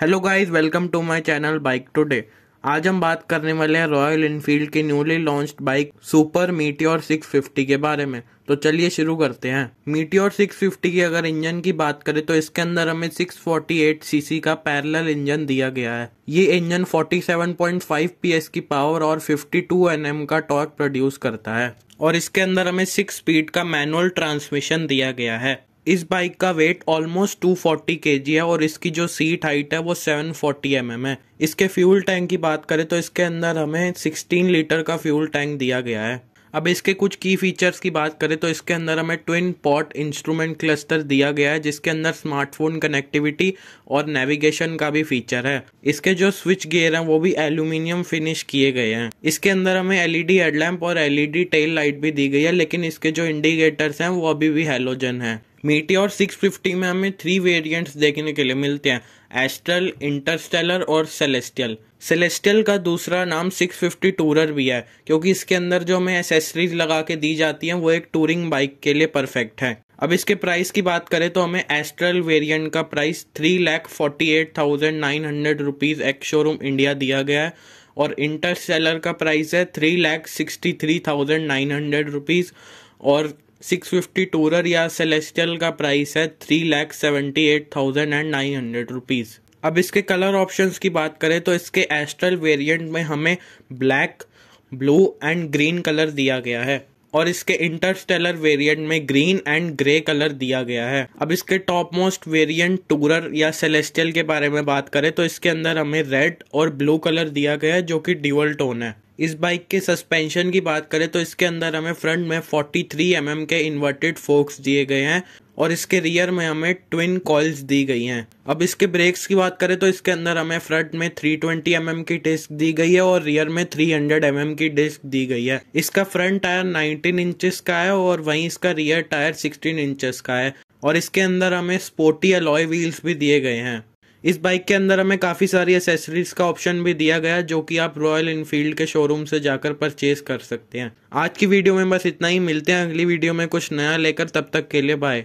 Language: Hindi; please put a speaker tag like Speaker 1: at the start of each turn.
Speaker 1: hello guys welcome to my channel bike today आज हम बात करने वाले हैं रॉयल इनफील्ड की newly launched bike super meteor 650 के बारे में तो चलिए शुरू करते हैं मीटियोर 650 की अगर इंजन की बात करें तो इसके अंदर हमें 648 सीसी का पैरेलल इंजन दिया गया है ये इंजन 47.5 पीएस की पावर और 52 एनएम का टॉर्क प्रोड्यूस करता है और इसके अंदर हमें सिक्स स्पीड का मैनुअल ट्रांसमिशन दिया गया है इस बाइक का वेट ऑलमोस्ट टू फोर्टी के है और इसकी जो सीट हाइट है वो सेवन फोर्टी एम है इसके फ्यूल टैंक की बात करें तो इसके अंदर हमें सिक्सटीन लीटर का फ्यूल टैंक दिया गया है अब इसके कुछ की फीचर्स की बात करें तो इसके अंदर हमें ट्विन पॉट इंस्ट्रूमेंट क्लस्टर दिया गया है जिसके अंदर स्मार्टफोन कनेक्टिविटी और नेविगेशन का भी फीचर है इसके जो स्विच गियर हैं वो भी एल्यूमिनियम फिनिश किए गए हैं इसके अंदर हमें एलईडी हेडलैम्प और एलईडी टेल लाइट भी दी गई है लेकिन इसके जो इंडिकेटर्स हैं वो अभी भी हेलोजन है मीटियोर 650 में हमें थ्री वेरिएंट्स देखने के लिए मिलते हैं एस्ट्रल इंटरस्टेलर और सेलेस्टियल सेलेस्टियल का दूसरा नाम 650 टूरर भी है क्योंकि इसके अंदर जो हमें एसेसरीज लगा के दी जाती हैं वो एक टूरिंग बाइक के लिए परफेक्ट है अब इसके प्राइस की बात करें तो हमें एस्ट्रल वेरिएंट का price three lakh forty eight thousand nine hundred rupees ex showroom India दिया गया है और इंटरस्टेलर का प्राइस है three lakh sixty three thousand nine hundred rupees और सिक्स फिफ्टी टोरर या सेलेस्टियल का प्राइस है three lakh seventy eight thousand and nine hundred rupees अब इसके कलर ऑप्शन की बात करें तो इसके एस्ट्रल वेरियंट में हमें black blue and green colour दिया गया है और इसके इंटरस्टेलर वेरिएंट में ग्रीन एंड ग्रे कलर दिया गया है अब इसके टॉप मोस्ट वेरिएंट टूरर या सेलेस्टियल के बारे में बात करें तो इसके अंदर हमें रेड और ब्लू कलर दिया गया है जो कि ड्यूअल टोन है इस बाइक के सस्पेंशन की बात करें तो इसके अंदर हमें फ्रंट में 43 थ्री mm के इन्वर्टेड फोक्स दिए गए हैं और इसके रियर में हमें ट्विन कॉल्स दी गई हैं अब इसके ब्रेक्स की बात करें तो इसके अंदर हमें फ्रंट में 320 ट्वेंटी mm की डिस्क दी गई है और रियर में 300 हंड्रेड mm की डिस्क दी गई है इसका फ्रंट टायर 19 इंचेस का है और वहीं इसका रियर टायर 16 इंचेस का है और इसके अंदर हमें स्पोर्टी अलॉय व्हील्स भी दिए गए हैं इस बाइक के अंदर हमें काफ़ी सारी एसेसरीज का ऑप्शन भी दिया गया जो कि आप रॉयल इनफील्ड के शोरूम से जाकर परचेज कर सकते हैं आज की वीडियो में बस इतना ही मिलते हैं अगली वीडियो में कुछ नया लेकर तब तक के लिए बाय